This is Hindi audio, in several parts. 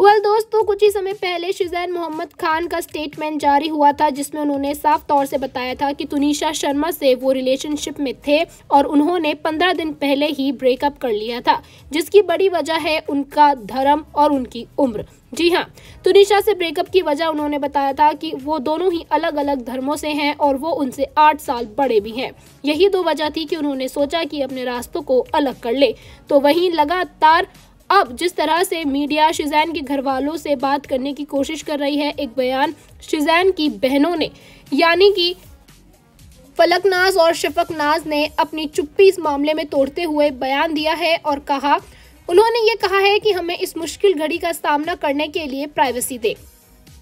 वेल दोस्तों कुछ ही समय पहले शिजैन मोहम्मद खान का स्टेटमेंट जारी हुआ था जिसमें उन्होंने साफ तौर से बताया था कि तुनिशा शर्मा से वो रिलेशनशिप में थे और उन्होंने पंद्रह दिन पहले ही ब्रेकअप कर लिया था जिसकी बड़ी वजह है उनका धर्म और उनकी उम्र जी हाँ तुनिशा से ब्रेकअप की वजह उन्होंने बताया था कि वो दोनों ही अलग अलग धर्मों से हैं और वो उनसे आठ साल बड़े भी हैं यही दो वजह थी कि उन्होंने सोचा कि अपने रास्तों को अलग कर ले तो वहीं लगातार अब जिस तरह से मीडिया शिजैन के घर वालों से बात करने की कोशिश कर रही है एक बयान शिजैन की बहनों ने यानी कि फलकनाज और शफकनाज ने अपनी चुप्पी इस मामले में तोड़ते हुए बयान दिया है और कहा उन्होंने ये कहा है कि हमें इस मुश्किल घड़ी का सामना करने के लिए प्राइवेसी दे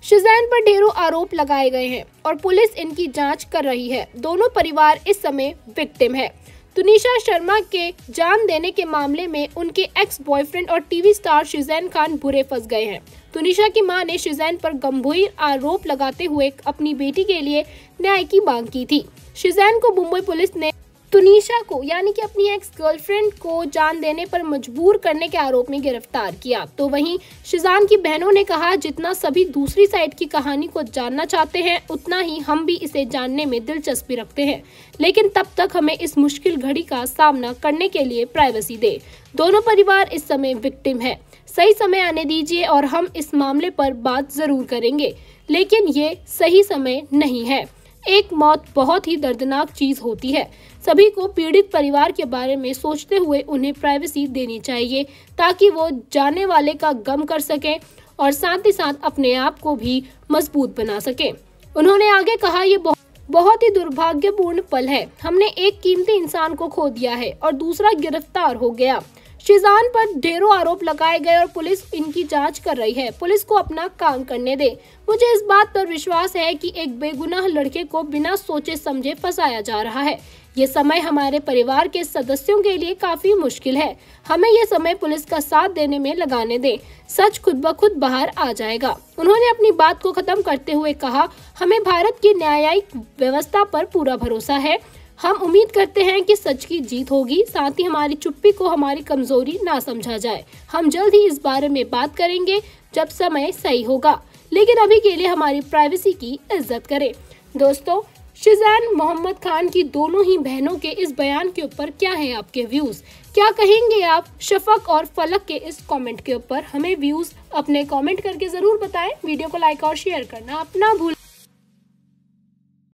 शिजैन पर ढेरों आरोप लगाए गए हैं और पुलिस इनकी जांच कर रही है दोनों परिवार इस समय विक्टिम है तुनिशा शर्मा के जान देने के मामले में उनके एक्स बॉयफ्रेंड और टीवी स्टार शिजैन खान बुरे फंस गए हैं तुनिशा की मां ने शिजैन पर गंभीर आरोप लगाते हुए अपनी बेटी के लिए न्याय की मांग की थी शिजैन को मुंबई पुलिस ने तुनिशा को यानी कि अपनी एक्स गर्लफ्रेंड को जान देने पर मजबूर करने के आरोप में गिरफ्तार किया तो वहीं शिजान की बहनों ने कहा जितना सभी दूसरी साइड की कहानी को जानना चाहते हैं उतना ही हम भी इसे जानने में दिलचस्पी रखते हैं लेकिन तब तक हमें इस मुश्किल घड़ी का सामना करने के लिए प्राइवेसी दे दोनों परिवार इस समय विक्टिम है सही समय आने दीजिए और हम इस मामले पर बात जरूर करेंगे लेकिन ये सही समय नहीं है एक मौत बहुत ही दर्दनाक चीज होती है सभी को पीड़ित परिवार के बारे में सोचते हुए उन्हें प्राइवेसी देनी चाहिए ताकि वो जाने वाले का गम कर सके और साथ ही साथ अपने आप को भी मजबूत बना सके उन्होंने आगे कहा ये बहुत बहुत ही दुर्भाग्यपूर्ण पल है हमने एक कीमती इंसान को खो दिया है और दूसरा गिरफ्तार हो गया शिजान पर ढेरों आरोप लगाए गए और पुलिस इनकी जांच कर रही है पुलिस को अपना काम करने दे मुझे इस बात पर विश्वास है कि एक बेगुनाह लड़के को बिना सोचे समझे फंसाया जा रहा है ये समय हमारे परिवार के सदस्यों के लिए काफी मुश्किल है हमें ये समय पुलिस का साथ देने में लगाने दें सच खुद ब खुद बाहर आ जाएगा उन्होंने अपनी बात को खत्म करते हुए कहा हमें भारत की न्यायिक व्यवस्था पर पूरा भरोसा है हम उम्मीद करते हैं कि सच की जीत होगी साथ ही हमारी चुप्पी को हमारी कमजोरी ना समझा जाए हम जल्द ही इस बारे में बात करेंगे जब समय सही होगा लेकिन अभी के लिए हमारी प्राइवेसी की इज्जत करें दोस्तों शिजान मोहम्मद खान की दोनों ही बहनों के इस बयान के ऊपर क्या है आपके व्यूज क्या कहेंगे आप शफक और फलक के इस कमेंट के ऊपर हमें व्यूज अपने कमेंट करके जरूर बताएं वीडियो को लाइक और शेयर करना अपना भूल